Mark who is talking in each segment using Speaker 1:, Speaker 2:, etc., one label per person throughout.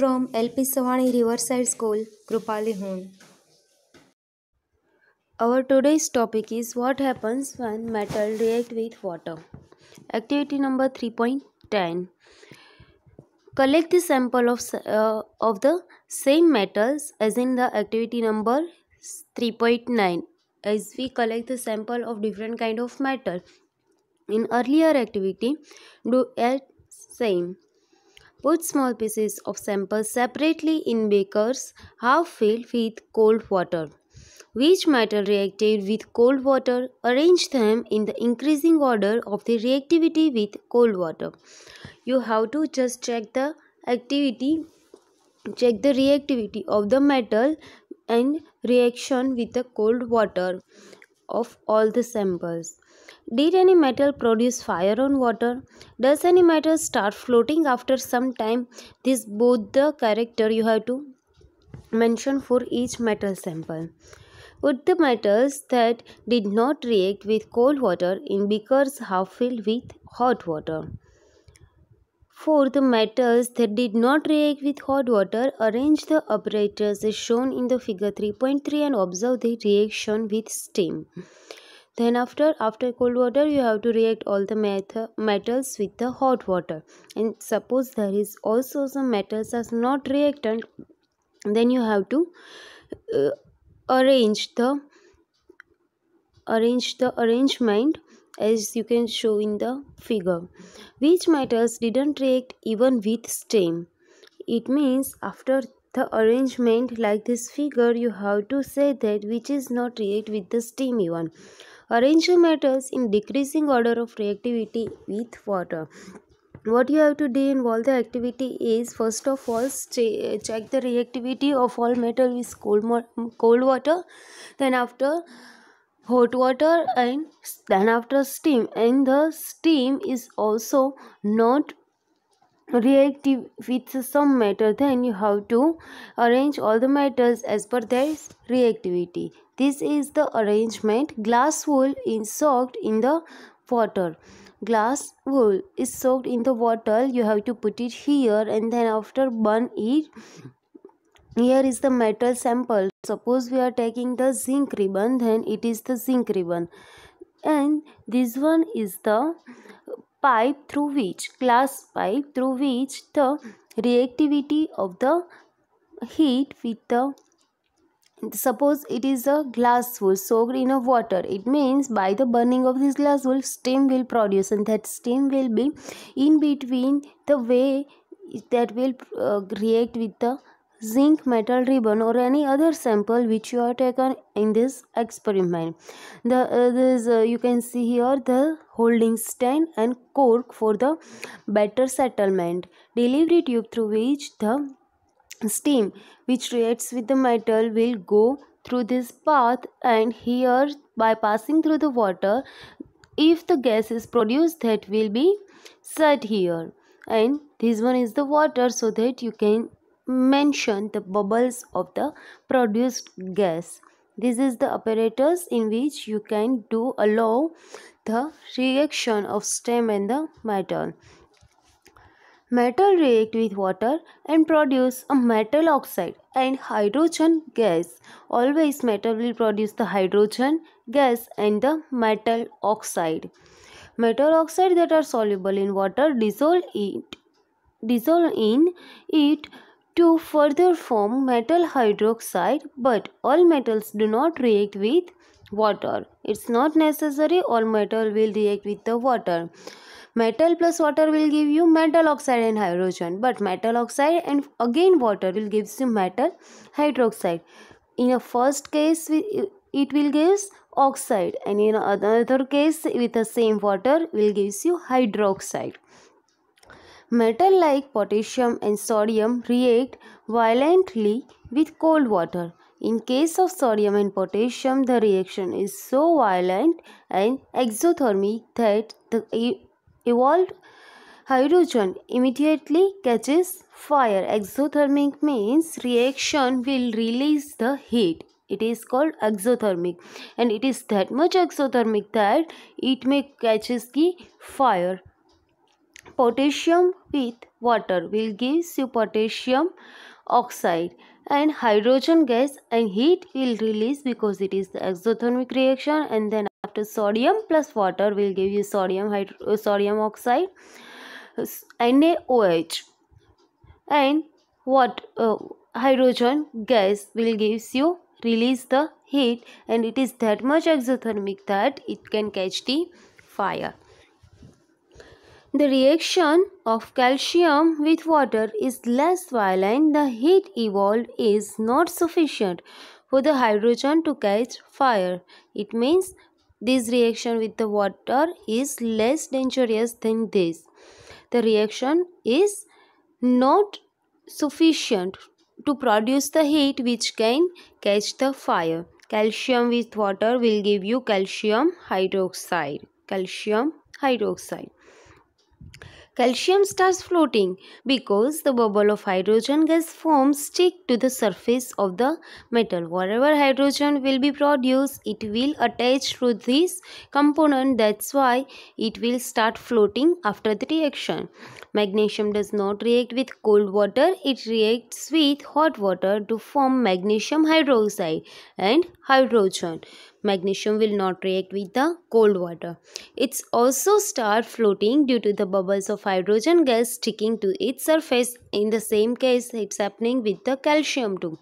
Speaker 1: from LP Savani Riverside School, Hoon. Our today's topic is what happens when metal react with water. Activity number 3.10. Collect the sample of, uh, of the same metals as in the activity number 3.9 as we collect the sample of different kind of metal. In earlier activity, do at same Put small pieces of sample separately in bakers half filled with cold water which metal reacted with cold water, arrange them in the increasing order of the reactivity with cold water. You have to just check the activity, check the reactivity of the metal and reaction with the cold water of all the samples. Did any metal produce fire on water? Does any metal start floating after some time? This both the character you have to mention for each metal sample. Would the metals that did not react with cold water in beakers half filled with hot water? For the metals that did not react with hot water, arrange the apparatus as shown in the figure 3.3 and observe the reaction with steam. Then after, after cold water, you have to react all the met metals with the hot water. And suppose there is also some metals as not reactant, then you have to uh, arrange the arrange the arrangement as you can show in the figure. Which metals didn't react even with steam? It means after the arrangement like this figure you have to say that which is not react with the steam even. Arrange your metals in decreasing order of reactivity with water what you have to do involve the activity is first of all check the reactivity of all metal with cold, cold water then after hot water and then after steam and the steam is also not reactive with some matter then you have to arrange all the metals as per their reactivity this is the arrangement glass wool is soaked in the water glass wool is soaked in the water you have to put it here and then after burn it here is the metal sample suppose we are taking the zinc ribbon then it is the zinc ribbon and this one is the pipe through which glass pipe through which the reactivity of the heat with the suppose it is a glass wool soaked in a water it means by the burning of this glass wool steam will produce and that steam will be in between the way that will uh, react with the zinc metal ribbon or any other sample which you have taken in this experiment. The, uh, this, uh, you can see here the holding stand and cork for the better settlement. Delivery tube through which the steam which reacts with the metal will go through this path and here by passing through the water if the gas is produced that will be set here and this one is the water so that you can mention the bubbles of the produced gas. This is the apparatus in which you can do allow the reaction of stem and the metal. Metal react with water and produce a metal oxide and hydrogen gas. Always metal will produce the hydrogen gas and the metal oxide. Metal oxide that are soluble in water dissolve it dissolve in it to further form metal hydroxide but all metals do not react with water. It's not necessary all metal will react with the water. Metal plus water will give you metal oxide and hydrogen but metal oxide and again water will gives you metal hydroxide. In a first case it will gives oxide and in another case with the same water will gives you hydroxide. Metal like potassium and sodium react violently with cold water. In case of sodium and potassium, the reaction is so violent and exothermic that the evolved hydrogen immediately catches fire. Exothermic means reaction will release the heat. It is called exothermic and it is that much exothermic that it may catches the fire potassium with water will give you potassium oxide and hydrogen gas and heat will release because it is the exothermic reaction and then after sodium plus water will give you sodium hydro uh, sodium oxide NaOH and what uh, hydrogen gas will gives you release the heat and it is that much exothermic that it can catch the fire the reaction of calcium with water is less violent. The heat evolved is not sufficient for the hydrogen to catch fire. It means this reaction with the water is less dangerous than this. The reaction is not sufficient to produce the heat which can catch the fire. Calcium with water will give you calcium hydroxide. Calcium hydroxide calcium starts floating because the bubble of hydrogen gas forms stick to the surface of the metal. Wherever hydrogen will be produced, it will attach to this component. That's why it will start floating after the reaction. Magnesium does not react with cold water. It reacts with hot water to form magnesium hydroxide and hydrogen. Magnesium will not react with the cold water. It's also start floating due to the bubbles of hydrogen gas sticking to its surface. In the same case, it's happening with the calcium too.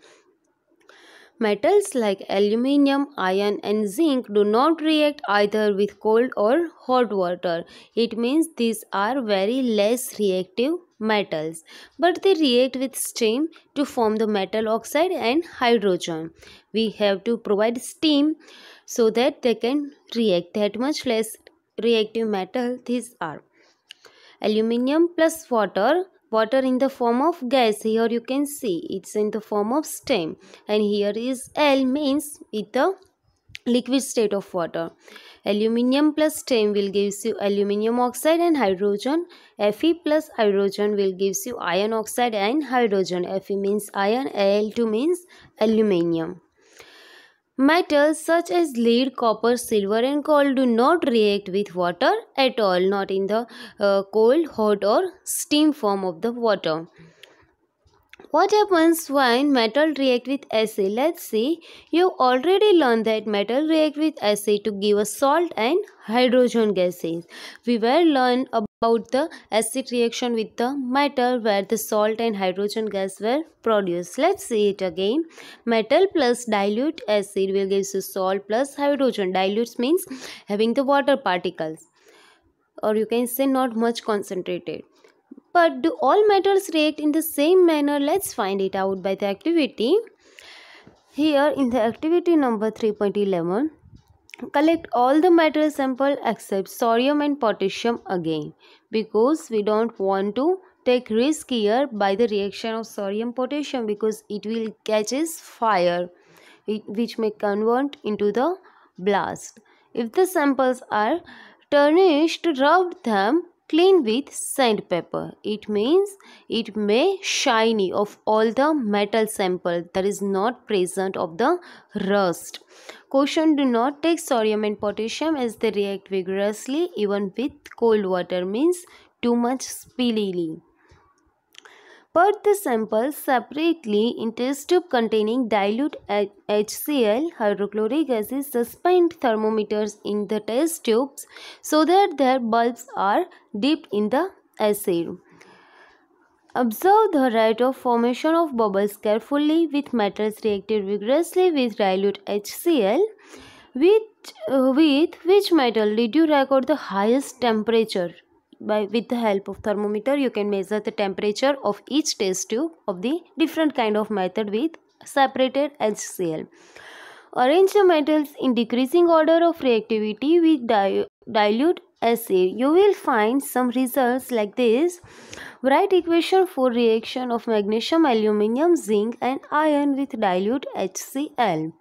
Speaker 1: Metals like aluminium, iron and zinc do not react either with cold or hot water. It means these are very less reactive metals but they react with steam to form the metal oxide and hydrogen we have to provide steam so that they can react that much less reactive metal these are aluminium plus water water in the form of gas here you can see it's in the form of steam and here is L means the liquid state of water. Aluminium plus steam will gives you aluminium oxide and hydrogen. Fe plus hydrogen will gives you iron oxide and hydrogen. Fe means iron, Al2 means aluminium. Metals such as lead, copper, silver and coal do not react with water at all, not in the uh, cold, hot or steam form of the water. What happens when metal react with acid? Let's see. you already learned that metal react with acid to give us salt and hydrogen gases. We were learned about the acid reaction with the metal where the salt and hydrogen gas were produced. Let's see it again. Metal plus dilute acid will give you salt plus hydrogen. Dilute means having the water particles or you can say not much concentrated. But do all metals react in the same manner? Let's find it out by the activity. Here in the activity number 3.11, collect all the metal sample except sodium and potassium again because we don't want to take risk here by the reaction of sodium potassium because it will catches fire which may convert into the blast. If the samples are tarnished, rub them clean with sandpaper. It means it may shiny of all the metal sample that is not present of the rust. Caution do not take sodium and potassium as they react vigorously even with cold water means too much spillily. Put the samples separately in test tube containing dilute HCl hydrochloric acid. Suspend thermometers in the test tubes so that their bulbs are dipped in the acid. Observe the rate of formation of bubbles carefully with metals reacted vigorously with dilute HCl with, uh, with which metal did you record the highest temperature? by with the help of thermometer you can measure the temperature of each test tube of the different kind of method with separated HCl. Arrange the metals in decreasing order of reactivity with di dilute acid. You will find some results like this. Write equation for reaction of magnesium, aluminium, zinc and iron with dilute HCl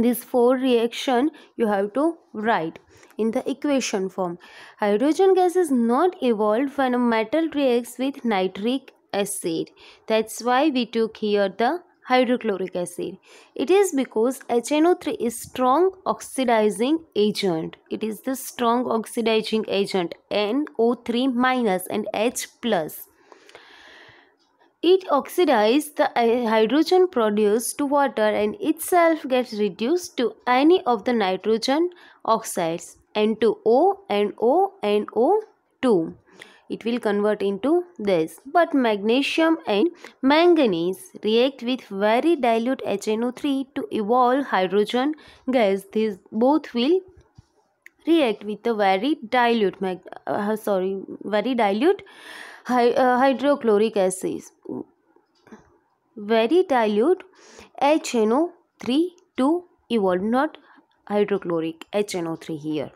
Speaker 1: these four reaction you have to write in the equation form hydrogen gas is not evolved when a metal reacts with nitric acid that's why we took here the hydrochloric acid it is because hno3 is strong oxidizing agent it is the strong oxidizing agent no3 minus and h plus it oxidizes the hydrogen produced to water and itself gets reduced to any of the nitrogen oxides N2O and O and O2. It will convert into this. But magnesium and manganese react with very dilute HNO3 to evolve hydrogen gas. These both will react with the very dilute mag uh, sorry very dilute uh, hydrochloric acid very dilute HNO3 to evolve not hydrochloric HNO3 here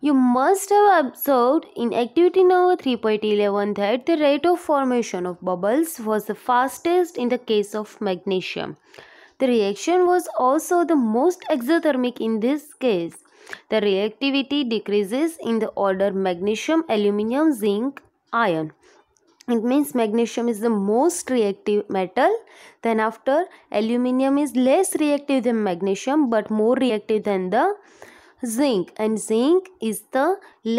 Speaker 1: you must have observed in activity number 3.11 that the rate of formation of bubbles was the fastest in the case of magnesium. The reaction was also the most exothermic in this case. The reactivity decreases in the order magnesium, aluminum, zinc, iron it means magnesium is the most reactive metal then after aluminium is less reactive than magnesium but more reactive than the zinc and zinc is the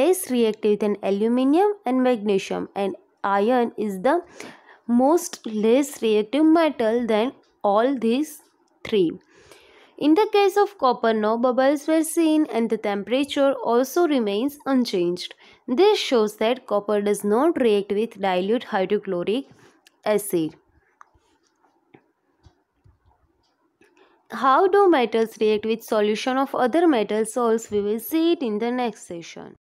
Speaker 1: less reactive than aluminium and magnesium and iron is the most less reactive metal than all these three in the case of copper, no bubbles were seen and the temperature also remains unchanged. This shows that copper does not react with dilute hydrochloric acid. How do metals react with solution of other metal salts? We will see it in the next session.